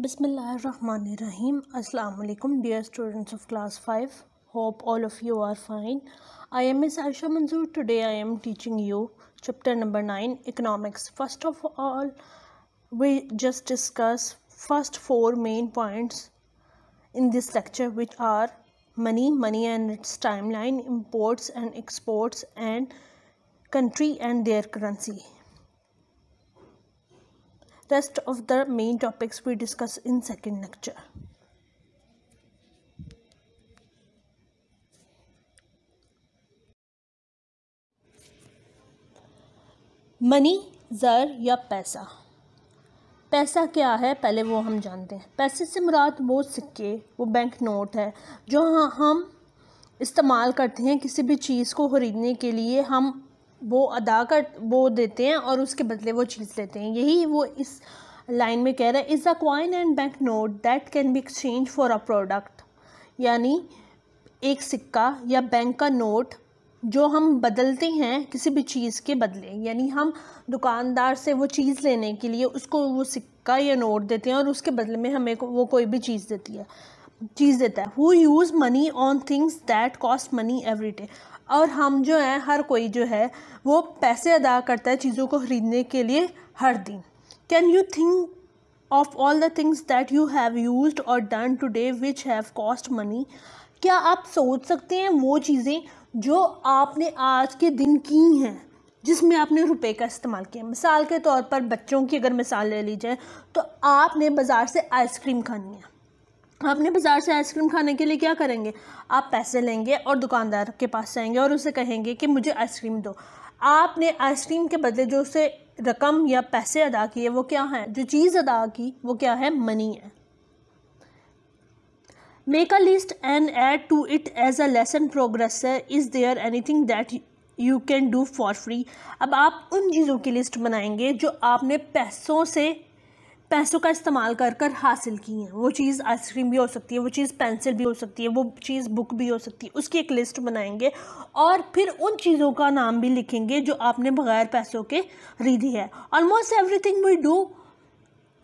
Bismillahirrahmanirrahim. Assalamu alaikum dear students of class 5. Hope all of you are fine. I am Ms. Aisha Manzoor. Today I am teaching you chapter number 9 economics. First of all we just discuss first four main points in this lecture which are money, money and its timeline, imports and exports and country and their currency. rest of the main topics we discuss in second lecture money ज़र या पैसा पैसा क्या है पहले वो हम जानते हैं पैसे से मुराद वो सिक्के वो बैंक नोट है जो हम इस्तेमाल करते हैं किसी भी चीज़ को खरीदने के लिए हम वो अदा कर वो देते हैं और उसके बदले वो चीज़ लेते हैं यही वो इस लाइन में कह रहा है is a coin and bank note that can be exchange for a product यानी एक सिक्का या बैंक का नोट जो हम बदलते हैं किसी भी चीज़ के बदले यानी हम दुकानदार से वो चीज़ लेने के लिए उसको वो सिक्का या नोट देते हैं और उसके बदले में हमें वो कोई भी चीज़ देती है चीज़ देता है who use money on things that cost money every day और हम जो हैं हर कोई जो है वो पैसे अदा करता है चीज़ों को ख़रीदने के लिए हर दिन can you think of all the things that you have use or done today which have cost money क्या आप सोच सकते हैं वो चीज़ें जो आपने आज के दिन की हैं जिसमें आपने रुपए का इस्तेमाल किया मिसाल के तौर पर बच्चों की अगर मिसाल ले ली जाए तो आपने बाज़ार से आइसक्रीम खानी है अपने बाज़ार से आइसक्रीम खाने के लिए क्या करेंगे आप पैसे लेंगे और दुकानदार के पास जाएंगे और उसे कहेंगे कि मुझे आइसक्रीम दो आपने आइसक्रीम के बदले जो उसे रकम या पैसे अदा किए वो क्या है जो चीज़ अदा की वो क्या है मनी है make a list and add to it as a lesson progress is there anything that you can do for free अब आप उन चीज़ों की लिस्ट बनाएंगे जो आपने पैसों से पैसों का इस्तेमाल कर कर हासिल की हैं वो चीज़ आइसक्रीम भी हो सकती है वो चीज़ पेंसिल भी हो सकती है वो चीज़ बुक भी हो सकती है उसकी एक लिस्ट बनाएंगे और फिर उन चीज़ों का नाम भी लिखेंगे जो आपने बग़ैर पैसों के खरीदी है ऑलमोस्ट एवरीथिंग वी डू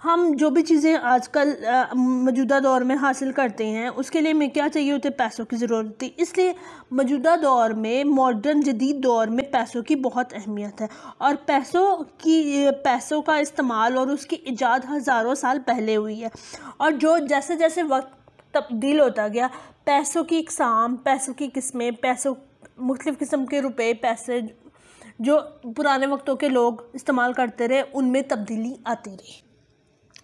हम जो भी चीज़ें आजकल मौजूदा दौर में हासिल करते हैं उसके लिए हमें क्या चाहिए होते पैसों की ज़रूरत होती है इसलिए मौजूदा दौर में मॉडर्न जदीद दौर में पैसों की बहुत अहमियत है और पैसों की पैसों का इस्तेमाल और उसकी ईजाद हज़ारों साल पहले हुई है और जो जैसे जैसे वक्त तब्दील होता गया पैसों की इकसाम पैसों की किस्में पैसों मुख्तफ़ किस्म के रुपये पैसे जो पुराने वक्तों के लोग इस्तेमाल करते रहे उनमें तब्दीली आती रही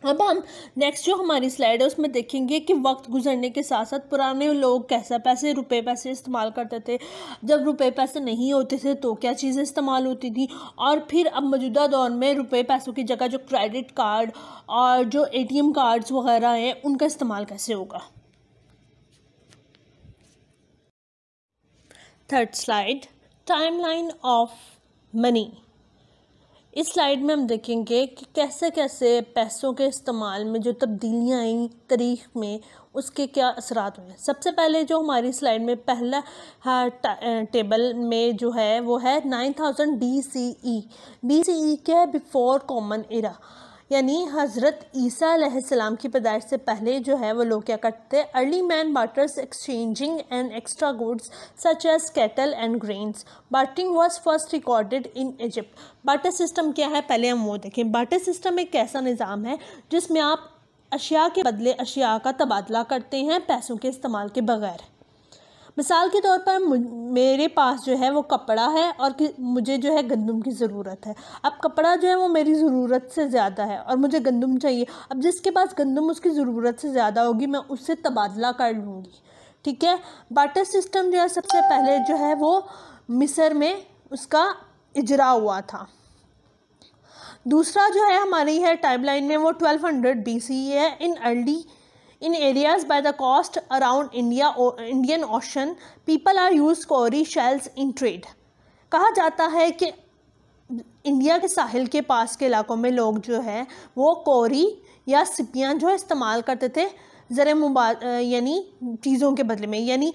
अब हम नेक्स्ट जो हमारी स्लाइड है उसमें देखेंगे कि वक्त गुजरने के साथ साथ पुराने लोग कैसा पैसे रुपए पैसे इस्तेमाल करते थे जब रुपए पैसे नहीं होते थे तो क्या चीज़ें इस्तेमाल होती थी और फिर अब मौजूदा दौर में रुपए पैसों की जगह जो क्रेडिट कार्ड और जो एटीएम कार्ड्स वगैरह हैं उनका इस्तेमाल कैसे होगा third slide time of money इस स्लाइड में हम देखेंगे कि कैसे कैसे पैसों के इस्तेमाल में जो तब्दीलियाँ आई तारीख में उसके क्या असरात हुए सबसे पहले जो हमारी स्लाइड में पहला टेबल में जो है वो है nine thousand B C E B C E क्या है बिफोर कॉमन एरा यानी हज़रत ईसा की पैदाइश से पहले जो है वो लोग क्या करते थे early man barters exchanging and extra goods such as cattle and grains bartering was first recorded in Egypt barter system क्या है पहले हम वो देखें बाटर सिस्टम एक ऐसा निज़ाम है जिसमें आप अशिया के बदले अशिया का तबादला करते हैं पैसों के इस्तेमाल के बगैर मिसाल के तौर पर मेरे पास जो है वो कपड़ा है और कि मुझे जो है गंदम की ज़रूरत है अब कपड़ा जो है वो मेरी ज़रूरत से ज़्यादा है और मुझे गंदम चाहिए अब जिसके पास गंदम उसकी ज़रूरत से ज़्यादा होगी मैं उससे तबादला कर लूँगी ठीक है बाटर सिस्टम जो है सबसे पहले जो है वो मिसर में उसका इजरा हुआ था दूसरा जो है हमारी है टाइमलाइन में वो 1200 सी e है in early in areas by the coast around India Indian ocean people are use used shells in trade कहा जाता है कि इंडिया के साहिल के पास के इलाकों में लोग जो है वो कोरी या सिपियाँ जो इस्तेमाल करते थे ज़र मुबा यानी चीज़ों के बदले में यानी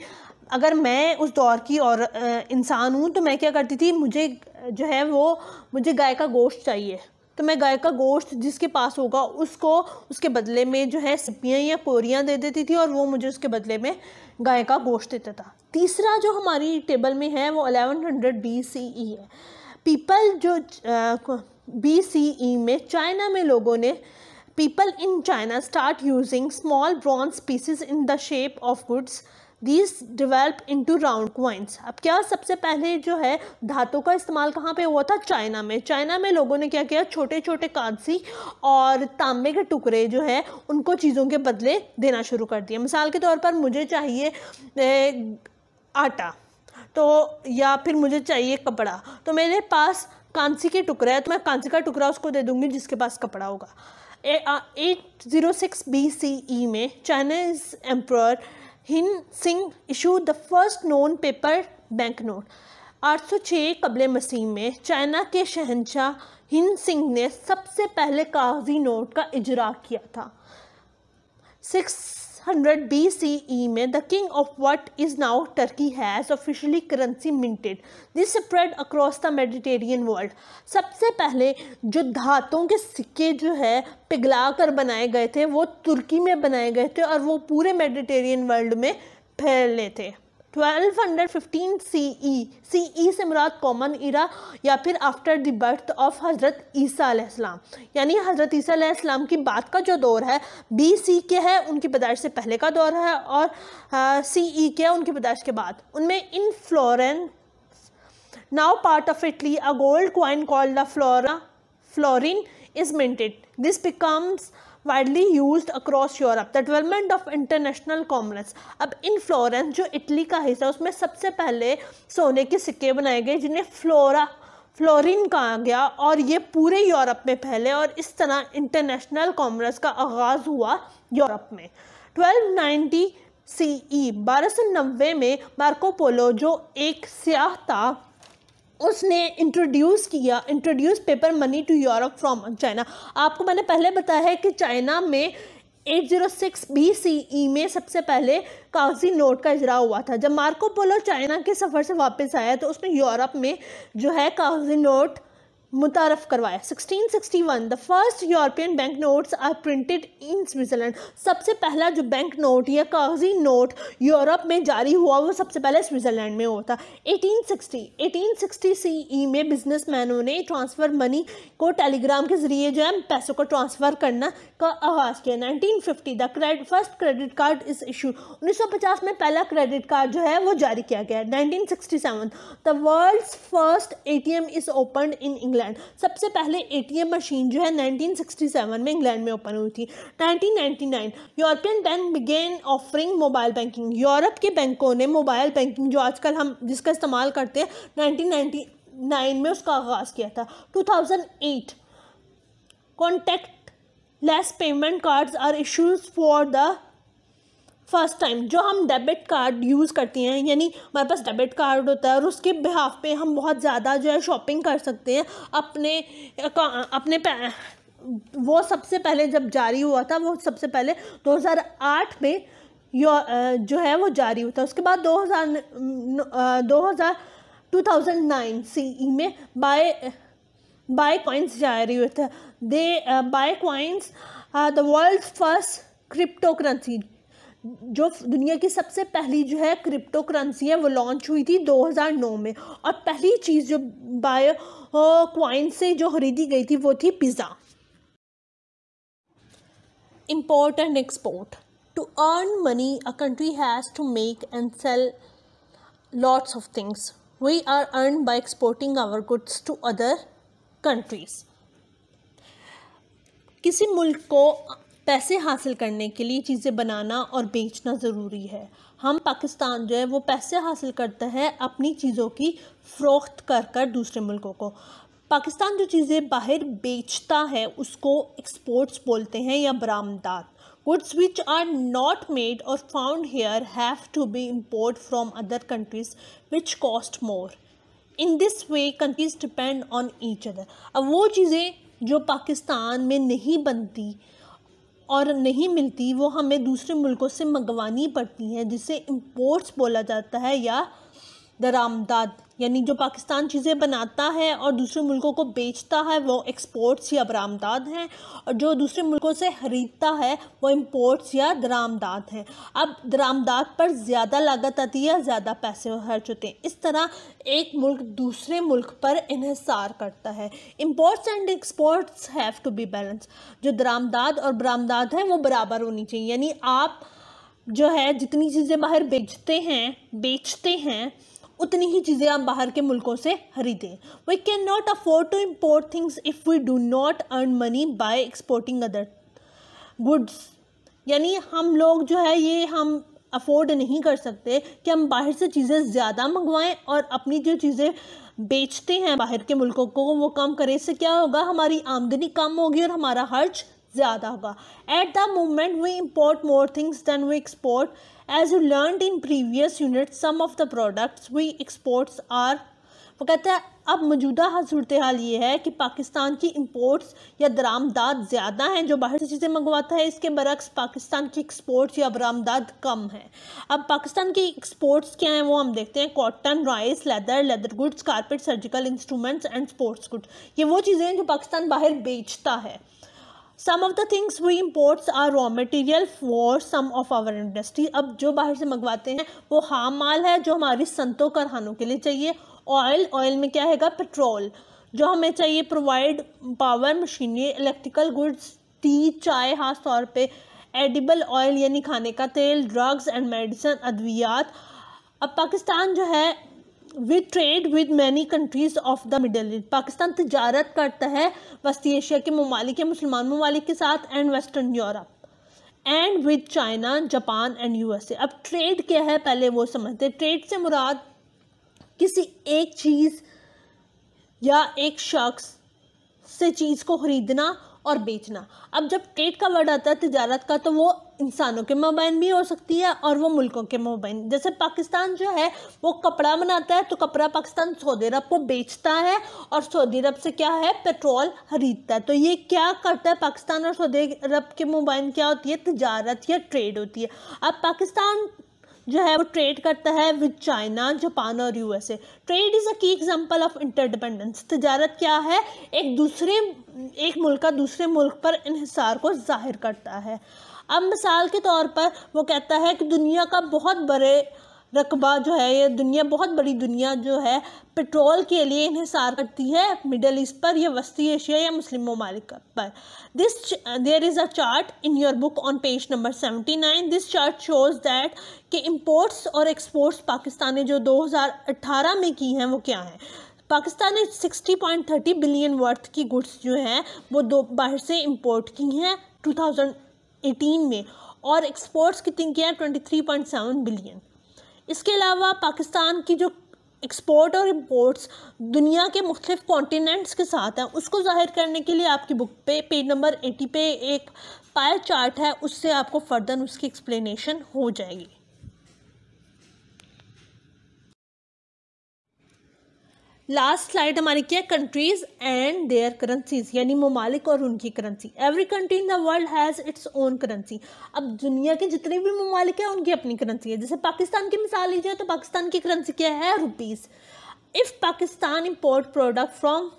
अगर मैं उस दौर की और इंसान हूँ तो मैं क्या करती थी मुझे जो है वो मुझे गाय का गोश्त चाहिए तो मैं गाय का गोश्त जिसके पास होगा उसको उसके बदले में जो है सिपियाँ या कोरियाँ दे देती थी और वो मुझे उसके बदले में गाय का गोश्त देता था तीसरा जो हमारी टेबल में है वो eleven hundred B C E है पीपल जो बी सी ई में चाइना में लोगों ने people in China start using small bronze pieces in the shape of goods these develop into round coins अब क्या सबसे पहले जो है धातु का इस्तेमाल कहाँ पे हुआ था चाइना में चाइना में लोगों ने क्या किया छोटे छोटे कांसी और तांबे के टुकड़े जो है उनको चीज़ों के बदले देना शुरू कर दिया मिसाल के तौर पर मुझे चाहिए आटा तो या फिर मुझे चाहिए कपड़ा तो मेरे पास कांसी के टुकड़ा है तो मैं कांसी का टुकड़ा उसको दे दूँगी जिसके पास कपड़ा होगा eight zero six B C E में चाइनीज़ एम्प्रॉयर हिन सिंह issue the first known paper bank note 806 कबल मसीह में चाइना के शहनशाह हिंद सिंह ने सबसे पहले कागजी नोट का इजरा किया था six hundred B C E में the king of what is now Turkey has officially currency minted this spread across the Mediterranean world सबसे पहले जो धातों के सिक्के जो है पिघला कर बनाए गए थे वो तुर्की में बनाए गए थे और वो पूरे मेडिटेरियन वर्ल्ड में फैले थे 1215 सी ई से मुराद कॉमन इरा या फिर आफ्टर द बर्थ ऑफ हज़रत ईसा अलैहिस्सलाम यानी हज़रत ईसा की बात का जो दौर है बी सी के है उनकी पैदाइश से पहले का दौर है और सी ई e के है उनकी पैदाइश के बाद उनमें in Florence now part of Italy a gold coin called the flora florin is minted this becomes widely use across Europe the development of international commerce अब इन फ्लोरेंस जो इटली का हिस्सा उसमें सबसे पहले सोने के सिक्के बनाए गए जिन्हें फ्लोरा फ्लोरिन कहा गया और ये पूरे यूरोप में फैले और इस तरह इंटरनेशनल कॉमर्स का आगाज़ हुआ यूरोप में 1290 सीई 1290 में मार्को पोलो जो एक स्याह था उसने इंट्रोड्यूस किया introduce paper money to Europe from China आपको मैंने पहले बताया है कि चाइना में 806 ई e में सबसे पहले कागजी नोट का इजरा हुआ था जब मार्को पोलो चाइना के सफ़र से वापस आया तो उसने यूरोप में जो है कागजी नोट मुतारफ़ करवाया 1661 the first European bank notes are printed in Switzerland सबसे पहला जो बैंक नोट या कागजी नोट यूरोप में जारी हुआ वो सबसे पहले स्विट्ज़रलैंड में होता 1860 1860 सी में बिजनेसमैनों ने ट्रांसफ़र मनी को टेलीग्राम के ज़रिए जो है पैसों को ट्रांसफ़र करना का आगाज़ किया नाइनटीन द द्रेड first credit card is issue उन्नीस में पहला क्रेडिट कार्ड जो है वो जारी किया गया seven the world first M is open in England England सबसे पहले एटीएम मशीन जो है 1967 में इंग्लैंड में ओपन हुई थी 1999 European bank began offering mobile banking Europe के बैंकों ने मोबाइल बैंकिंग जो आजकल हम जिसका इस्तेमाल करते हैं नाइन में उसका आगाज़ किया था 2008 contactless payment cards are issues for the first time जो हम डेबिट कार्ड यूज़ करते हैं यानी हमारे पास डेबिट कार्ड होता है और उसके बिहाफ पे हम बहुत ज़्यादा जो है शॉपिंग कर सकते हैं अपने अपने वो सबसे पहले जब जारी हुआ था वो सबसे पहले 2008 में यो जो है वो जारी हुआ था उसके बाद 2000 2000 2009 सी में बाय बाय कॉइन्स जारी हुए थे the bitcoins the world first cryptocurrency जो दुनिया की सबसे पहली जो है क्रिप्टो करेंसी है वो लॉन्च हुई थी 2009 में और पहली चीज़ जो बाय क्वाइन से जो खरीदी गई थी वो थी pizza import and export to earn money a country has to make and sell lots of things we are earn by exporting our goods to other countries किसी मुल्क को पैसे हासिल करने के लिए चीज़ें बनाना और बेचना ज़रूरी है हम पाकिस्तान जो है वो पैसे हासिल करता है अपनी चीज़ों की फ़रोख्त कर कर दूसरे मुल्कों को पाकिस्तान जो चीज़ें बाहर बेचता है उसको एक्सपोर्ट्स बोलते हैं या बरामदात goods which are not made or found here have to be import from other countries which cost more in this way countries depend on each other अब वो चीज़ें जो पाकिस्तान में नहीं बनती और नहीं मिलती वो हमें दूसरे मुल्कों से मंगवानी पड़ती हैं जिसे इम्पोर्ट्स बोला जाता है या दरामदाद यानी जो पाकिस्तान चीज़ें बनाता है और दूसरे मुल्कों को बेचता है वो एक्सपोर्ट्स या बरामदाद हैं और जो दूसरे मुल्कों से ख़रीदता है वो इम्पोर्ट्स या दरामदाद हैं अब दरामदाद पर ज़्यादा लागत आती है ज़्यादा पैसे खर्च होते हैं इस तरह एक मुल्क दूसरे मुल्क पर इहसार करता है imports and exports have to be balance जो दरामदाद और बरामदाद हैं वो बराबर होनी चाहिए यानी आप जो है जितनी चीज़ें बाहर बेचते हैं बेचते हैं उतनी ही चीज़ें आप बाहर के मुल्कों से खरीदें we can not afford to import things if we do not earn money by exporting other goods यानी हम लोग जो है ये हम अफोर्ड नहीं कर सकते कि हम बाहर से चीज़ें ज़्यादा मंगवाएं और अपनी जो चीज़ें बेचते हैं बाहर के मुल्कों को वो कम करें इससे क्या होगा हमारी आमदनी कम होगी और हमारा खर्च ज़्यादा होगा at the moment we import more things than we export as you learn in previous unit some of the products we exports are वो कहते हैं अब मौजूदा सूरत हाल ये है कि पाकिस्तान की इम्पोर्ट्स या दरामदाद ज़्यादा हैं जो बाहर से चीज़ें मंगवाता है इसके बरक्स पाकिस्तान की एक्सपोर्ट्स या बरामदाद कम है अब पाकिस्तान की एक्सपोर्ट्स क्या हैं वो हम देखते हैं cotton rice leather leather goods carpet surgical instruments and sports goods ये वो चीज़ें हैं जो पाकिस्तान बाहर बेचता है some of the things we imports are raw material for some of our industry अब जो बाहर से मंगवाते हैं वो हाम माल है जो हमारी संतों कारखानों के लिए चाहिए ऑयल ऑयल में क्या हैगा पेट्रोल जो हमें चाहिए provide power machinery electrical goods tea चाय खास तौर पर एडिबल ऑयल यानी खाने का तेल ड्रग्स एंड मेडिसन अद्वियात अब पाकिस्तान जो है we trade with many countries of the middle east Pakistan तजारत करता है वस्ती एशिया के ममालिक मुसलमान ममालिक के साथ and western Europe and with China Japan and U S A अब ट्रेड क्या है पहले वो समझते ट्रेड से मुराद किसी एक चीज़ या एक शख्स से चीज़ को ख़रीदना और बेचना अब जब ट्रेड का वर्ड आता है तजारत का तो वो इंसानों के माबैन भी हो सकती है और वो मुल्कों के मोबाइल जैसे पाकिस्तान जो है वो कपड़ा बनाता है तो कपड़ा पाकिस्तान सऊदी अरब को बेचता है और सऊदी अरब से क्या है पेट्रोल खरीदता है तो ये क्या करता है पाकिस्तान और सऊदी अरब के मोबाइल क्या होती है तजारत या ट्रेड होती है अब पाकिस्तान जो है वो ट्रेड करता है विद चाइना जापान और USA trade is a key example of interdependence तजारत क्या है एक दूसरे एक मुल्क का दूसरे मुल्क पर इहिसार को जाहिर करता है अब मिसाल के तौर पर वो कहता है कि दुनिया का बहुत बड़े रकबा जो है ये दुनिया बहुत बड़ी दुनिया जो है पेट्रोल के लिए इन्हसार करती है मिडल ईस्ट पर या वस्ती एशिया या मुस्लिम ममालिक पर this there is a chart in your book on page number seventy nine this chart shows that कि इम्पोर्ट्स और एक्सपोर्ट्स पाकिस्तान ने जो 2018 में की हैं वो क्या हैं पाकिस्तान ने 60.30 बिलियन वर्थ की गुड्स जो हैं वो दो बाहर से इम्पोर्ट की हैं 2018 में और एक्सपोर्ट्स कितनी किया है सेवन बिलियन इसके अलावा पाकिस्तान की जो एक्सपोर्ट और इम्पोर्ट्स दुनिया के मुख्तफ कॉन्टीनेंट्स के साथ हैं उसको जाहिर करने के लिए आपकी बुक पे पेज नंबर एटी पे एक पाया चार्ट है उससे आपको फ़र्दर उसकी एक्सप्लेनेशन हो जाएगी लास्ट स्लाइड हमारी क्या कंट्रीज एंड देयर करेंसीज यानी ममालिक और उनकी currency every country in the world has its own currency अब दुनिया के जितने भी ममालिक हैं उनकी अपनी करेंसी है जैसे पाकिस्तान की मिसाल लीजिए तो पाकिस्तान की करेंसी क्या है rupees if Pakistan import product from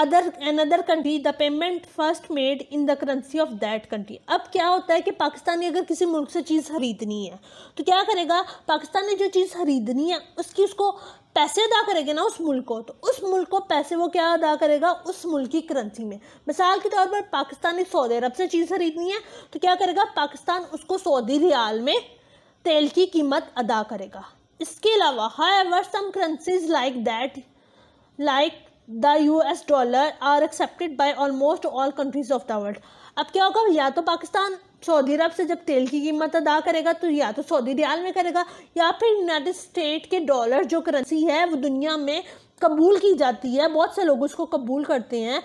other other country the payment first made in the currency of that country अब क्या होता है कि पाकिस्तानी अगर किसी मुल्क से चीज़ ख़रीदनी है तो क्या करेगा पाकिस्तान ने जो चीज़ ख़रीदनी है उसकी उसको पैसे अदा करेगा ना उस मुल्क को तो उस मुल्क को पैसे वो क्या अदा करेगा उस मुल्क की करेंसी में मिसाल के तौर पर पाकिस्तान ने सऊदी अरब से चीज़ ख़रीदनी है तो क्या करेगा पाकिस्तान उसको सऊदी रियाल में तेल की कीमत अदा करेगा इसके अलावा however some currencies like that like the U S dollar are accepted by almost all countries of the world अब क्या होगा या तो पाकिस्तान सऊदी अरब से जब तेल की कीमत अदा करेगा तो या तो सऊदी रियाल में करेगा या फिर यूनाइटेड स्टेट के डॉलर जो करेंसी है वो दुनिया में कबूल की जाती है बहुत से लोग उसको कबूल करते हैं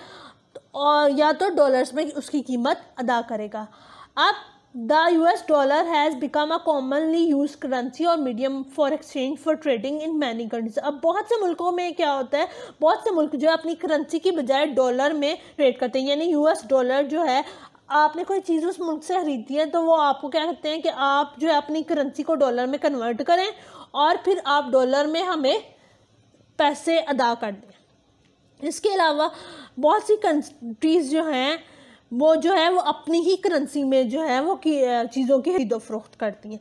और या तो डॉलर्स में उसकी कीमत अदा करेगा अब the U S dollar has become a commonly use currency और medium for exchange for trading in many countries अब बहुत से मुल्कों में क्या होता है बहुत से मुल्क जो है अपनी करेंसी की बजाय डॉलर में ट्रेड करते हैं यानी यू एस डॉलर जो है आपने कोई चीज़ उस मुल्क से खरीदी है तो वो आपको क्या कहते हैं कि आप जो है अपनी करेंसी को डॉलर में कन्वर्ट करें और फिर आप डॉलर में हमें पैसे अदा कर दें इसके अलावा बहुत सी कंट्रीज़ जो हैं वो जो है वो अपनी ही करेंसी में जो है वो चीज़ों की खरीदो फरोख्त करती हैं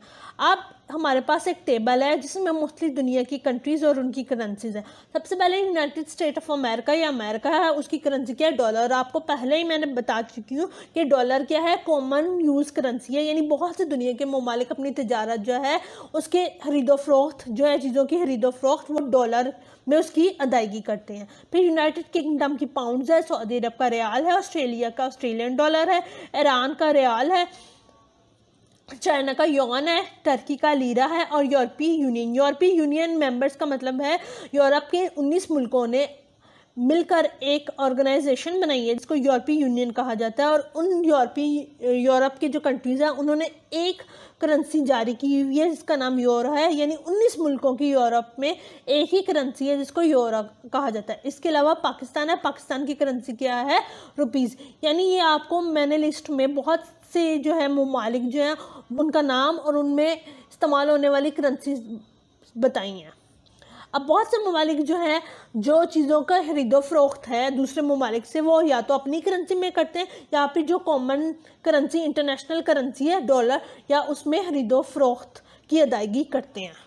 अब हमारे पास एक टेबल है जिसमें मोस्टली दुनिया की कंट्रीज़ और उनकी करेंसीज़ हैं सबसे पहले यूनाइटेड स्टेट ऑफ अमेरिका या अमेरिका है उसकी करेंसी क्या है डॉलर आपको पहले ही मैंने बता चुकी हूँ कि डॉलर क्या है कॉमन यूज़ करेंसी है यानी बहुत से दुनिया के ममालिक अपनी तजारत जो है उसके खरीदो फरोख्त जो है चीज़ों की खरीदो फरोख्त वो डॉलर में उसकी अदायगी करते हैं फिर यूनाइटेड किंगडम की पाउंड है सऊदी अरब का रियाल है ऑस्ट्रेलिया का ऑस्ट्रेलियन डॉलर है ईरान का रियाल है चाइना का यौन है टर्की का लीरा है और यूरोपीय यूनियन यूरोपीय यूनियन मेंबर्स का मतलब है यूरोप के 19 मुल्कों ने मिलकर एक ऑर्गेनाइजेशन बनाई है जिसको यूरोपीय यूनियन कहा जाता है और उन यूरोपीय यूरोप की जो कंट्रीज़ हैं उन्होंने एक करेंसी जारी की हुई है जिसका नाम यूरो है यानी 19 मुल्कों की यूरोप में एक ही करेंसी है जिसको यूरो कहा जाता है इसके अलावा पाकिस्तान है पाकिस्तान की करेंसी क्या है रुपीज़ यानी ये आपको मैंने लिस्ट में बहुत से जो है ममालिक जो हैं उनका नाम और उनमें इस्तेमाल होने वाली करेंसी बताई हैं अब बहुत से ममालिक जो हैं जो चीज़ों का खरीदो फरोख्त है दूसरे ममालिक से वो या तो अपनी करेंसी में करते हैं या फिर जो कॉमन करेंसी इंटरनेशनल करेंसी है डॉलर या उसमें खरीदो फरोख्त की अदायगी करते हैं